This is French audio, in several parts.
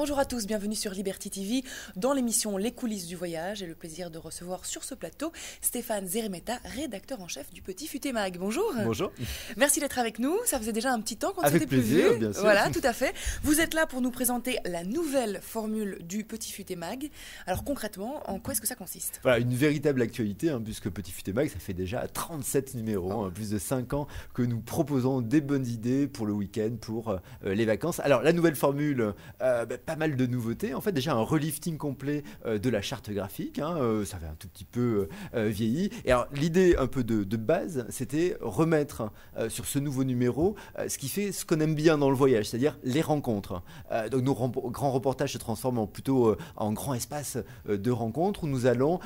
Bonjour à tous, bienvenue sur Liberty TV dans l'émission Les coulisses du voyage. et le plaisir de recevoir sur ce plateau Stéphane Zeremeta, rédacteur en chef du Petit Futé Mag. Bonjour. Bonjour. Merci d'être avec nous. Ça faisait déjà un petit temps qu'on s'était plus vu. Voilà, tout à fait. Vous êtes là pour nous présenter la nouvelle formule du Petit Futé Mag. Alors concrètement, en quoi est-ce que ça consiste Voilà, une véritable actualité, hein, puisque Petit Futé Mag, ça fait déjà 37 numéros, hein, plus de 5 ans que nous proposons des bonnes idées pour le week-end, pour euh, les vacances. Alors la nouvelle formule, euh, bah, pas mal de nouveautés. En fait, déjà un relifting complet euh, de la charte graphique. Hein, euh, ça avait un tout petit peu euh, vieilli. Et alors, l'idée un peu de, base, c'était remettre sur ce nouveau numéro ce qui fait ce qu'on aime bien dans le voyage, c'est-à-dire les rencontres. donc, nos grands reportages se transforment plutôt en grand espace de rencontres où nous allons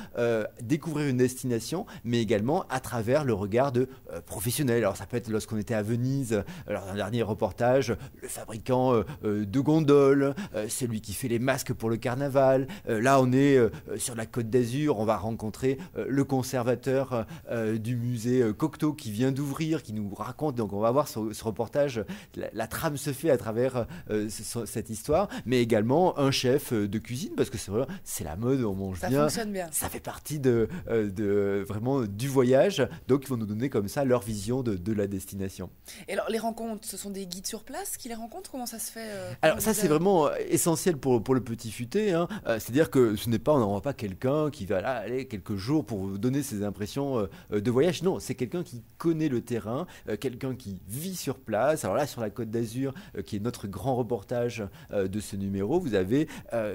découvrir une destination, mais également à travers le regard de professionnels. Alors, ça peut être lorsqu'on était à Venise, alors, d'un un dernier reportage, le fabricant de gondoles euh, celui qui fait les masques pour le carnaval. Euh, là, on est euh, sur la Côte d'Azur, on va rencontrer le conservateur du musée Cocteau qui vient d'ouvrir, qui nous raconte. Donc, on va voir ce, reportage. La, trame se fait à travers cette histoire, mais également un chef de cuisine parce que c'est la mode, on mange ça Fonctionne bien. Ça fait partie de, vraiment du voyage. Donc, ils vont nous donner comme ça leur vision de, la destination. Et alors, les rencontres, ce sont des guides sur place qui les rencontrent Comment ça se fait Alors, ça, c'est vraiment essentiel pour, pour le petit futé. Hein. Euh, c'est-à-dire que ce n'est pas, on n'envoie pas quelqu'un qui va là aller quelques jours pour vous donner ses impressions euh, euh, de voyage. Non, c'est quelqu'un qui connaît le terrain, quelqu'un qui vit sur place. Alors là, sur la Côte d'Azur, qui est notre grand reportage de ce numéro, vous avez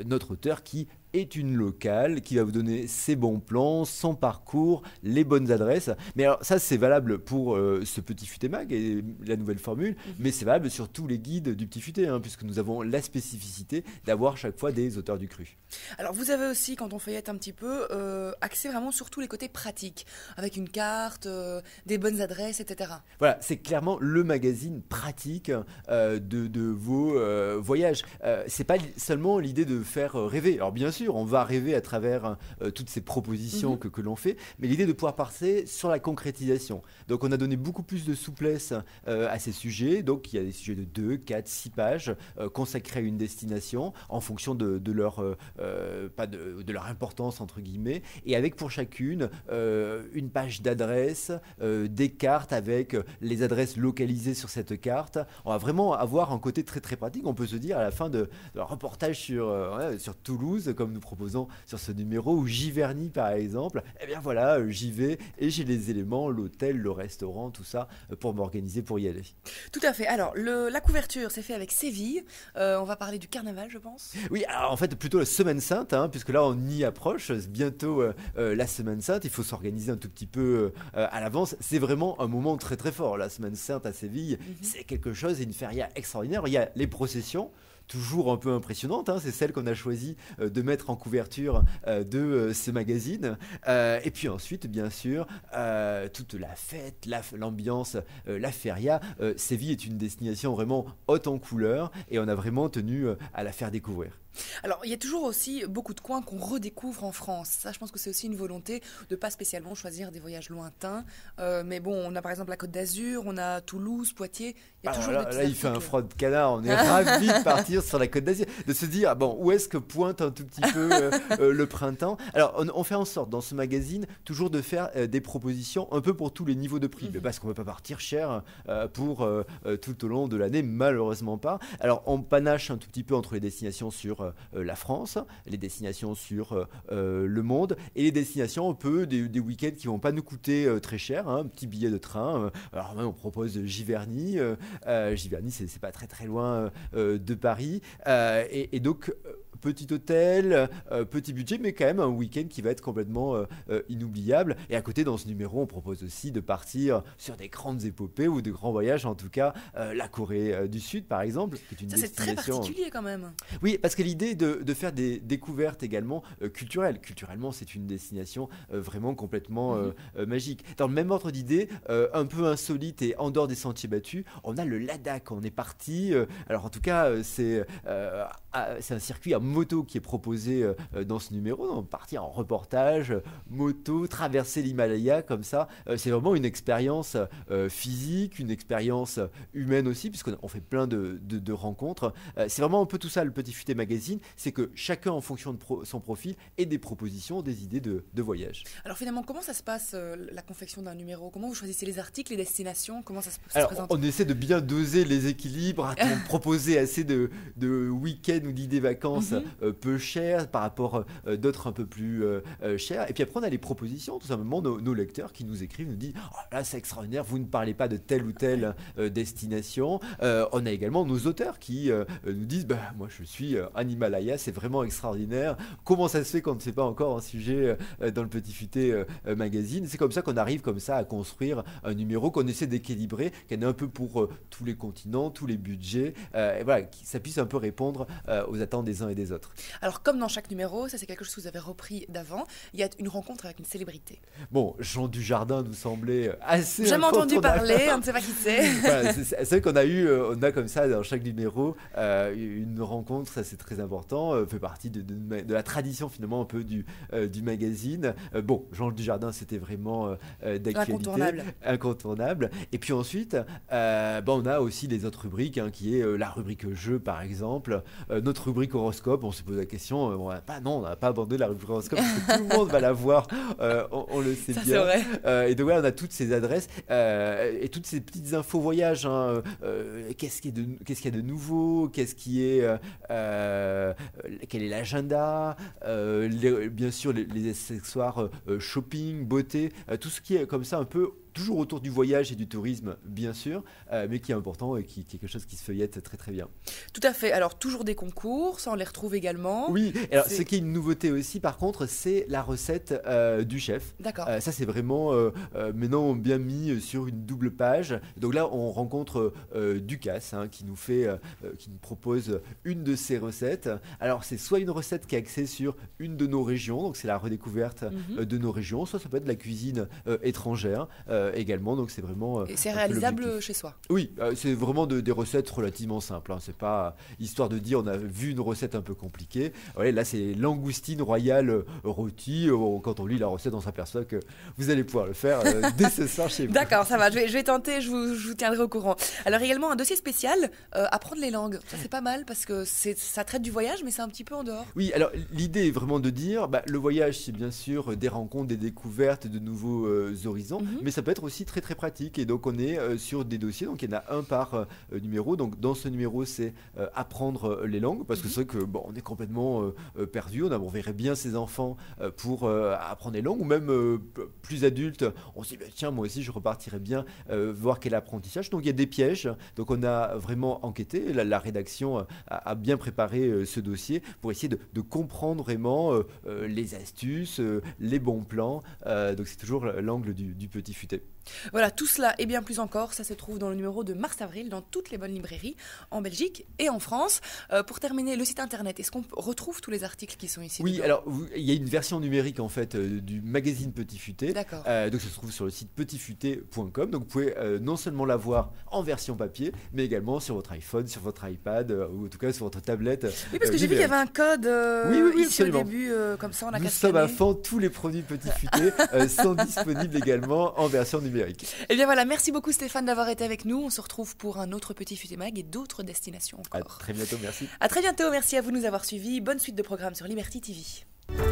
notre auteur qui est une locale qui va vous donner ses bons plans, son parcours, les bonnes adresses. Mais alors ça c'est valable pour euh, ce petit futé mag et la nouvelle formule, mhm. mais c'est valable sur tous les guides du petit futé, hein, puisque nous avons la spécificité d'avoir chaque fois des auteurs du cru. Alors vous avez aussi, quand on feuillette un petit peu, axé euh, accès vraiment sur tous les côtés pratiques, avec une carte, euh, des bonnes adresses, etc. Voilà, c'est clairement le magazine pratique de, de, vos voyages. c'est pas seulement l'idée de faire rêver. Alors bien sûr, on va arriver à travers euh, euh, toutes ces propositions mhm. que, l'on fait, mais l'idée de pouvoir passer sur la concrétisation. Donc on a donné beaucoup plus de souplesse euh, à ces sujets. Donc il y a des sujets de 2, 4, 6 pages consacrés à une destination en fonction de, leur, pas de, leur importance, entre guillemets, et avec pour chacune une page d'adresse, des cartes avec les adresses localisées sur cette carte. On va vraiment avoir un côté très très pratique. On peut se dire à la fin de, reportage sur, sur Toulouse, comme nous proposons sur ce numéro, ou Giverny par exemple, et eh bien voilà, euh, j'y vais et j'ai les éléments, l'hôtel, le restaurant, tout ça, euh, pour m'organiser pour y aller. Tout à fait. Alors, la couverture, c'est fait avec Séville. Euh, on va parler du carnaval, je pense. Oui, en fait, plutôt la Semaine Sainte, hein, puisque là, on y approche bientôt la Semaine Sainte. Il faut s'organiser un tout petit peu à l'avance. C'est vraiment un moment très très fort. La Semaine Sainte à Séville, mhm. c'est quelque chose, une feria extraordinaire. Il y a les processions toujours un peu impressionnante. Hein. c'est celle qu'on a choisi euh, de mettre en couverture euh, de euh, ce magazine. et puis ensuite, bien sûr, toute la fête, l'ambiance, la feria. Séville est une destination vraiment haute en couleurs et on a vraiment tenu à la faire découvrir. Alors, il y a toujours aussi beaucoup de coins qu'on redécouvre en France. Ça, je pense que c'est aussi une volonté de pas spécialement choisir des voyages lointains. Euh, mais bon, on a par exemple la Côte d'Azur, on a Toulouse, Poitiers. Il y a bah, toujours là, là il fait un froid de canard. On est ravis de partir sur la Côte d'Azur, de se dire ah bon, où est-ce que pointe un tout petit peu euh, euh, le printemps Alors, on, fait en sorte dans ce magazine toujours de faire des propositions un peu pour tous les niveaux de prix, mhm. parce qu'on ne peut pas partir cher pour tout au long de l'année, malheureusement pas. Alors, on panache un tout petit peu entre les destinations sur euh, la France, les destinations sur euh, euh, le monde et les destinations un peu des, week-ends qui vont pas nous coûter très cher, un hein, petit billet de train. alors on propose Giverny, Giverny c'est pas très très loin de Paris et, et donc petit hôtel, euh, petit budget, mais quand même un week-end qui va être complètement euh, euh, inoubliable. Et à côté, dans ce numéro, on propose aussi de partir sur des grandes épopées ou de grands voyages, en tout cas la Corée du Sud, par exemple. une Ça, c'est très particulier quand même. Oui, parce que l'idée de, de faire des découvertes également culturelles. Culturellement, c'est une destination vraiment complètement mhm. magique. Dans le même ordre d'idée, un peu insolite et en dehors des sentiers battus, on a le Ladakh. On est parti. alors, en tout cas, c'est c'est un circuit à moto qui est proposée euh, euh, dans ce numéro, donc partir en reportage, euh, moto, traverser l'Himalaya comme ça, c'est vraiment une expérience physique, une expérience humaine aussi, puisqu'on fait plein de, rencontres. c'est vraiment un peu tout ça le Petit Futé Magazine, c'est que chacun en fonction de son profil ait des propositions, des idées de, voyage. Alors finalement, comment ça se passe la confection d'un numéro Comment vous choisissez les articles, les destinations Comment ça se, Alors, On essaie de bien doser les équilibres, proposer assez de, de week-ends ou d'idées vacances mhm. Euh, euh, peu cher par rapport euh, d'autres un peu plus chers Et puis après, on a les propositions, tout simplement, nos, lecteurs qui nous écrivent, nous disent oh, là, c'est extraordinaire, vous ne parlez pas de telle ou telle destination. on a également nos auteurs qui nous disent bah, moi, je suis Himalaya c'est vraiment extraordinaire. Comment ça se fait qu'on ne sait pas encore un sujet dans le Petit Futé magazine C'est comme ça qu'on arrive comme ça à construire un numéro qu'on essaie d'équilibrer, en est un peu pour tous les continents, tous les budgets, et voilà, que ça puisse un peu répondre aux attentes des uns et des autres autres. Alors, comme dans chaque numéro, ça c'est quelque chose que vous avez repris d'avant, il y a une rencontre avec une célébrité. Bon, Jean Dujardin nous semblait assez. Jamais entendu parler, on ne sait pas qui c'est. c'est vrai qu'on a eu, euh, on a comme ça dans chaque numéro euh, une rencontre, ça c'est très important, euh, fait partie de, la tradition finalement un peu du, magazine. bon, Jean Dujardin c'était vraiment d'actualité. Incontournable. Incontournable. Et puis ensuite, bon on a aussi les autres rubriques, hein, qui est la rubrique jeu par exemple, notre rubrique horoscope on se pose la question, euh, on non, on n'a pas abandonné la rue parce que tout le monde va la voir, euh, on, le sait bien. Euh, et donc on a toutes ces adresses et toutes ces petites infos voyages. Hein, qu'est-ce qu'il y, a de nouveau Qu'est-ce qui est Quel est l'agenda Bien sûr, les, les accessoires shopping, beauté, tout ce qui est comme ça un peu toujours autour du voyage et du tourisme, bien sûr, euh, mais qui est important et qui, est quelque chose qui se feuillette très très bien. Tout à fait. Alors, toujours des concours, ça on les retrouve également. Oui, alors ce qui est une nouveauté aussi, par contre, c'est la recette euh, du chef. D'accord. Euh, ça, c'est vraiment maintenant bien mis sur une double page. Donc là, on rencontre Ducasse hein, qui nous fait, qui nous propose une de ses recettes. Alors, c'est soit une recette qui est axée sur une de nos régions, donc c'est la redécouverte mhm. de nos régions, soit ça peut être de la cuisine étrangère. Euh, également. Donc c'est vraiment. Euh, et c'est réalisable chez soi. Oui, euh, c'est vraiment de, des recettes relativement simples. Hein. C'est pas histoire de dire on a vu une recette un peu compliquée. Ouais, là c'est langoustine royale rôti. Quand on lit la recette, on s'aperçoit que vous allez pouvoir le faire dès ce soir chez vous. D'accord, ça va. Je vais, tenter. Je vous, vous, tiendrai au courant. Alors également un dossier spécial apprendre les langues. Ça c'est pas mal parce que ça traite du voyage, mais c'est un petit peu en dehors. Oui, alors l'idée est vraiment de dire bah, le voyage c'est bien sûr des rencontres, des découvertes, de nouveaux horizons, mhm. mais ça peut aussi très très pratique. Et donc on est euh, sur des dossiers, donc il y en a un par euh, numéro. Donc dans ce numéro, c'est euh, apprendre les langues, parce que mhm. c'est vrai que bon, on est complètement perdu. On, a, on verrait bien ses enfants pour apprendre les langues, ou même plus adultes, on se dit bah, tiens, moi aussi je repartirais bien voir quel apprentissage. Donc il y a des pièges. Donc on a vraiment enquêté. La, rédaction a, bien préparé ce dossier pour essayer de, comprendre vraiment les astuces, les bons plans. donc c'est toujours l'angle du, du petit futé. Voilà, tout cela et bien plus encore, ça se trouve dans le numéro de mars-avril dans toutes les bonnes librairies en Belgique et en France. Euh, pour terminer, le site internet, est-ce qu'on retrouve tous les articles qui sont ici Oui, alors il y a une version numérique en fait euh, du magazine Petit Futé. D'accord. Euh, donc ça se trouve sur le site petitfuté.com. Donc vous pouvez non seulement l'avoir en version papier, mais également sur votre iPhone, sur votre iPad ou en tout cas sur votre tablette. Oui, parce que j'ai vu qu'il y avait un code au début, comme ça on a Nous sommes à tous les produits Petit Futé sont disponibles également en version numérique. Et eh bien voilà, merci beaucoup Stéphane d'avoir été avec nous. On se retrouve pour un autre petit Futemag et d'autres destinations encore. À très bientôt, merci. À très bientôt, merci à vous de nous avoir suivis. Bonne suite de programme sur Liberty TV.